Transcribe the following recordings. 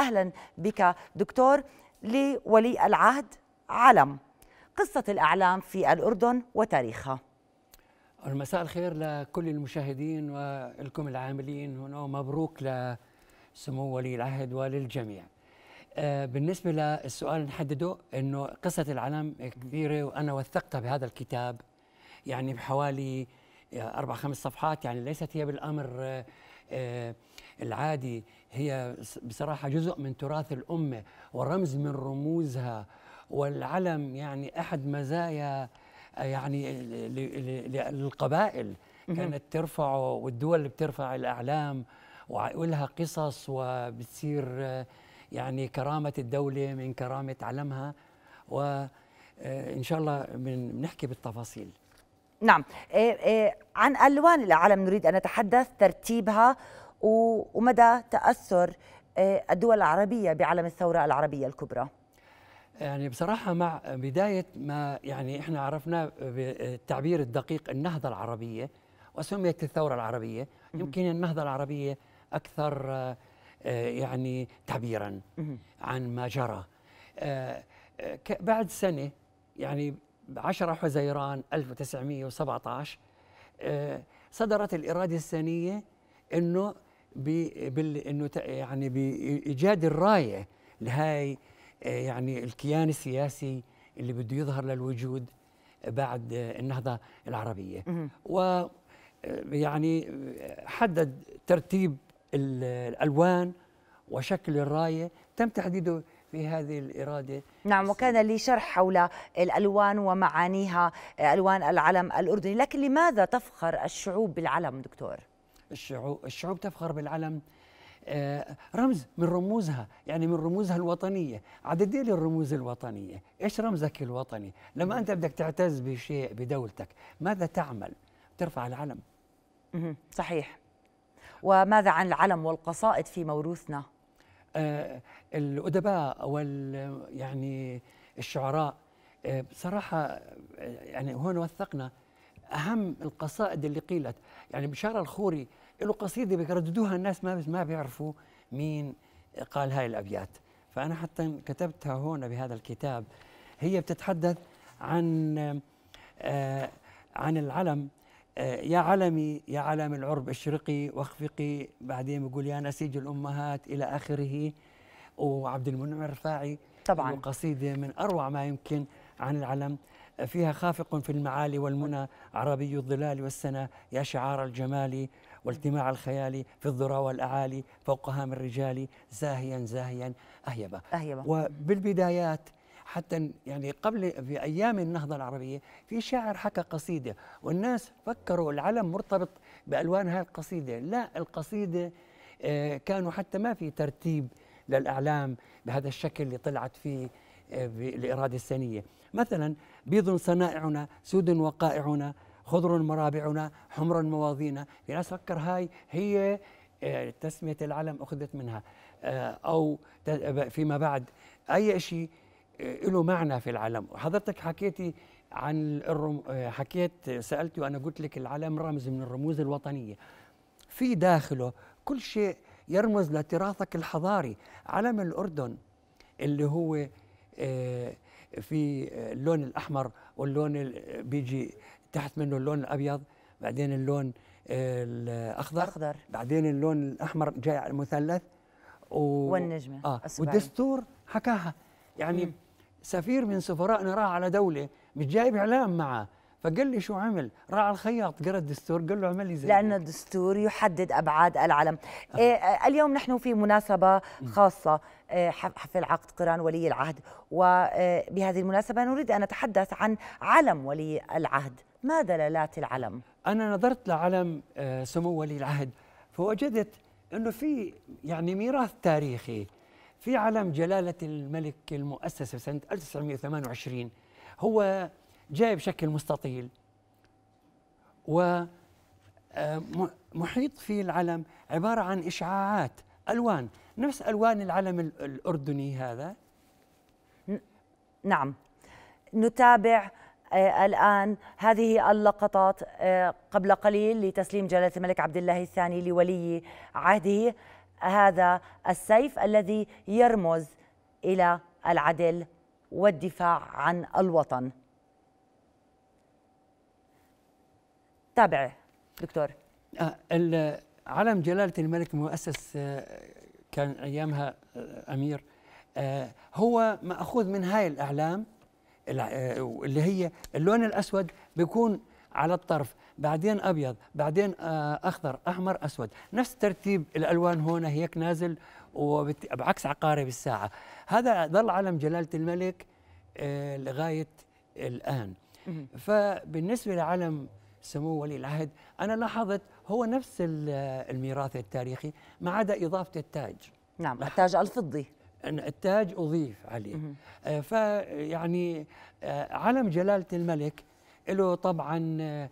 أهلا بك دكتور لولي العهد علم قصة الأعلام في الأردن وتاريخها مساء الخير لكل المشاهدين ولكم العاملين هنا ومبروك لسمو ولي العهد وللجميع آه، بالنسبة للسؤال نحدده أنه قصة العلم كبيرة وأنا وثقتها بهذا الكتاب يعني بحوالي أربع خمس صفحات يعني ليست هي بالأمر آه، آه، العادي هي بصراحة جزء من تراث الأمة ورمز من رموزها والعلم يعني أحد مزايا يعني للقبائل كانت ترفعه والدول اللي بترفع الأعلام ولها قصص وبتصير يعني كرامة الدولة من كرامة علمها وإن آه، شاء الله بنحكي بالتفاصيل نعم إيه، إيه، عن ألوان العلم نريد أن نتحدث ترتيبها ومدى تاثر آه، الدول العربيه بعلم الثوره العربيه الكبرى يعني بصراحة مع بداية ما يعني احنا عرفناه بالتعبير الدقيق النهضة العربية وسميت الثورة العربية يمكن النهضة العربية أكثر آه، يعني تعبيرا عن ما جرى آه، بعد سنة يعني 10 حزيران 1917 صدرت الإرادة السنية أنه بانه يعني بايجاد الرايه لهاي آه، يعني الكيان السياسي اللي بده يظهر للوجود بعد آه، النهضه العربيه و آه، يعني حدد ترتيب الالوان وشكل الرايه تم تحديده في هذه الإرادة نعم وكان لي شرح حول الألوان ومعانيها ألوان العلم الأردني لكن لماذا تفخر الشعوب بالعلم دكتور؟ الشعوب الشعوب تفخر بالعلم آه، رمز من رموزها يعني من رموزها الوطنية لي الرموز إيه الوطنية إيش رمزك الوطني لما أنت بدك تعتز بشيء بدولتك ماذا تعمل ترفع العلم صحيح وماذا عن العلم والقصائد في موروثنا آه، الأدباء وال يعني الشعراء آه، بصراحة يعني هون وثقنا اهم القصائد اللي قيلت يعني بشاره الخوري له قصيده بيرددوها الناس ما ما بيعرفوا مين قال هاي الابيات فانا حتى كتبتها هون بهذا الكتاب هي بتتحدث عن آه عن العلم آه، يا علمي يا علم العرب اشرقي واخفقي بعدين بقول يا نسيج الامهات الى اخره وعبد المنعم الرفاعي طبعا قصيده من اروع ما يمكن عن العلم فيها خافق في المعالي والمنى عربي الظلال والسنا يا شعار الجمال والتماع الخيال في الذرى والأعالي فوق هام الرجال زاهيا زاهيا أهيبا أهيبا وبالبدايات حتى يعني قبل في ايام النهضه العربيه في شاعر حكى قصيده والناس فكروا العلم مرتبط بالوان هذه القصيده، لا القصيده آه، كانوا حتى ما في ترتيب للاعلام بهذا الشكل اللي طلعت فيه آه، الإرادة السنية مثلا بيض صنائعنا سود وقائعنا خضر مرابعنا حمر مواضينا في ناس فكر هاي هي آه، تسمية العلم أخذت منها آه، أو فيما بعد أي شيء له معنى في العلم حضرتك حكيتي عن الرم... حكيت سألتي وأنا قلت لك العلم رمز من الرموز الوطنية في داخله كل شيء يرمز لتراثك الحضاري علم الأردن اللي هو في اللون الاحمر واللون بيجي تحت منه اللون الابيض بعدين اللون الاخضر أخضر. بعدين اللون الاحمر جاي على المثلث و... والنجمه اه والدستور حكاها يعني م. سفير من سفرائنا راح على دوله مش جايب اعلام معه فقال لي شو عمل؟ راح على الخياط قرا الدستور قال له اعمل لي زي لأن الدستور يحدد أبعاد العلم آه. إيه آه، اليوم نحن في مناسبة خاصة إيه حفل عقد قران ولي العهد وبهذه آه، المناسبة نريد أن نتحدث عن علم ولي العهد ما دلالات العلم؟ أنا نظرت لعلم آه، سمو ولي العهد فوجدت أنه في يعني ميراث تاريخي في علم جلالة الملك المؤسس سنة 1928 هو جاي بشكل مستطيل و آه، محيط فيه العلم عبارة عن إشعاعات ألوان نفس ألوان العلم الأردني هذا نعم نتابع آه، الآن هذه اللقطات آه، قبل قليل لتسليم جلالة الملك عبد الله الثاني لولي عهده هذا السيف الذي يرمز إلى العدل والدفاع عن الوطن تابعه دكتور آه، علم جلالة الملك مؤسس آه، كان أيامها آه، أمير هو مأخوذ من هاي الأعلام اللي هي اللون الأسود بيكون على الطرف بعدين أبيض بعدين أخضر أحمر أسود نفس ترتيب الألوان هون هيك نازل وبعكس عقارب الساعة هذا ظل علم جلالة الملك لغاية الآن فبالنسبة لعلم سمو ولي العهد أنا لاحظت هو نفس الميراث التاريخي ما عدا إضافة التاج نعم التاج الفضي التاج أضيف عليه آه، فيعني آه، علم جلالة الملك له طبعا آه،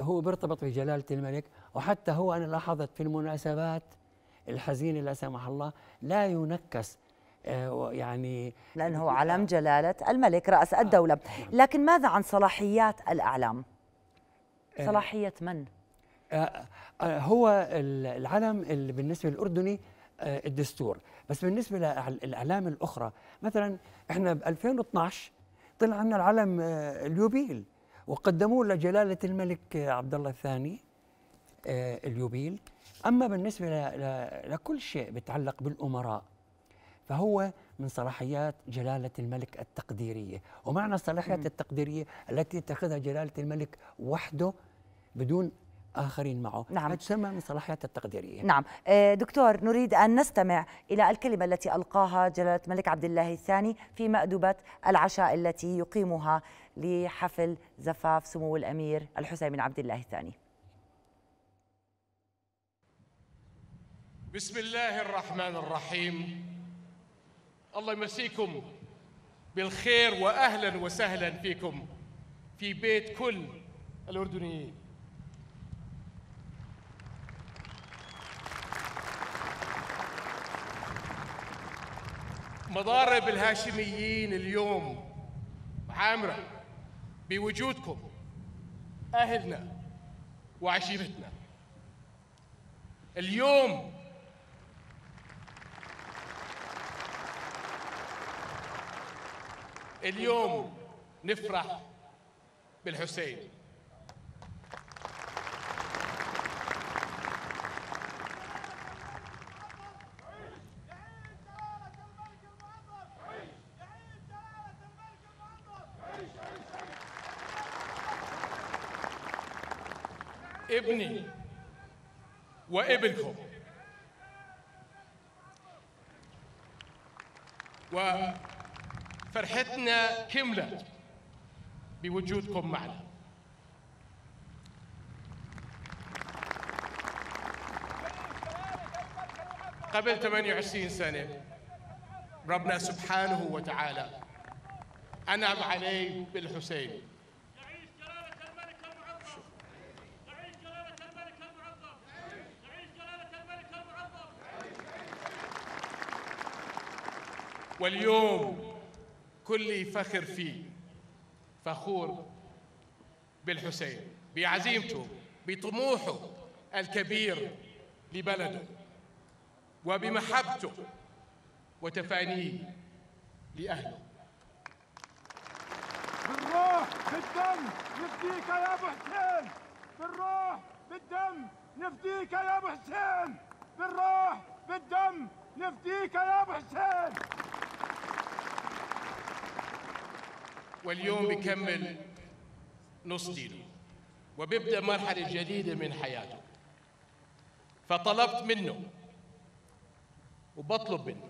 هو بيرتبط بجلالة الملك وحتى هو أنا لاحظت في المناسبات الحزينة لا سمح الله لا ينكس يعني لأنه علم جلالة الملك رأس الدولة نعم. لكن ماذا عن صلاحيات الأعلام؟ آه، صلاحيه من؟ آه، آه، هو العلم اللي بالنسبه للاردني الدستور بس بالنسبه للاعلام الاخرى مثلا احنا ب 2012 طلع عندنا العلم اليوبيل وقدموه لجلاله الملك عبد الله الثاني اليوبيل اما بالنسبه لكل شيء بيتعلق بالامراء فهو من صلاحيات جلالة الملك التقديرية ومعنى الصلاحيات التقديرية التي يتخذها جلالة الملك وحده بدون آخرين معه نعم تسمى من صلاحيات التقديرية نعم آه، دكتور نريد أن نستمع إلى الكلمة التي ألقاها جلالة الملك عبد الله الثاني في مأدبة العشاء التي يقيمها لحفل زفاف سمو الأمير الحسين بن عبد الله الثاني بسم الله الرحمن الرحيم الله يمسيكم بالخير واهلا وسهلا فيكم في بيت كل الاردنيين مضارب الهاشميين اليوم عامره بوجودكم اهلنا وعشيرتنا اليوم اليوم نفرح بالحسين ابني وابنكم و فرحتنا كملت بوجودكم معنا قبل 28 سنة ربنا سبحانه وتعالى أنعم علي بالحسين واليوم كلي فخر فيه فخور بالحسين بعزيمته بطموحه الكبير لبلده وبمحبته وتفانيه لأهله بالروح بالدم نفديك يا أبو حسين بالروح بالدم نفديك يا أبو حسين بالروح بالدم نفديك يا أبو حسين واليوم بيكمل نص دينه وبيبدأ مرحلة جديدة من حياته فطلبت منه وبطلب منه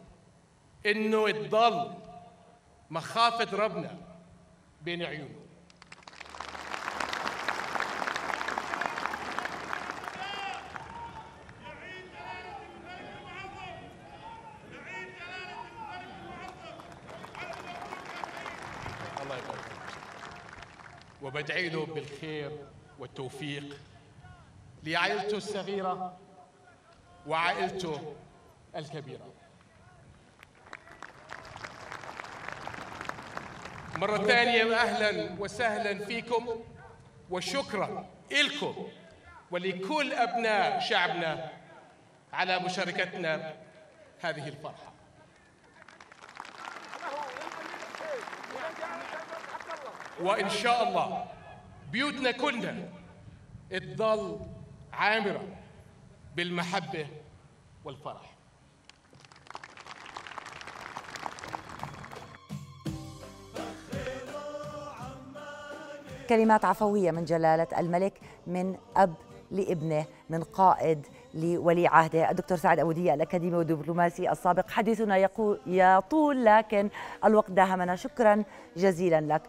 انه يضل مخافة ربنا بين عيونه وبدعي له بالخير والتوفيق لعائلته الصغيرة وعائلته الكبيرة مرة ثانية أهلا وسهلا فيكم وشكرا لكم ولكل أبناء شعبنا على مشاركتنا هذه الفرحة وان شاء الله بيوتنا كلنا تضل عامره بالمحبه والفرح كلمات عفويه من جلاله الملك من اب لابنه من قائد لولي عهده الدكتور سعد أودية الأكاديمي والدبلوماسي السابق حديثنا يقول يطول لكن الوقت داهمنا شكرا جزيلا لك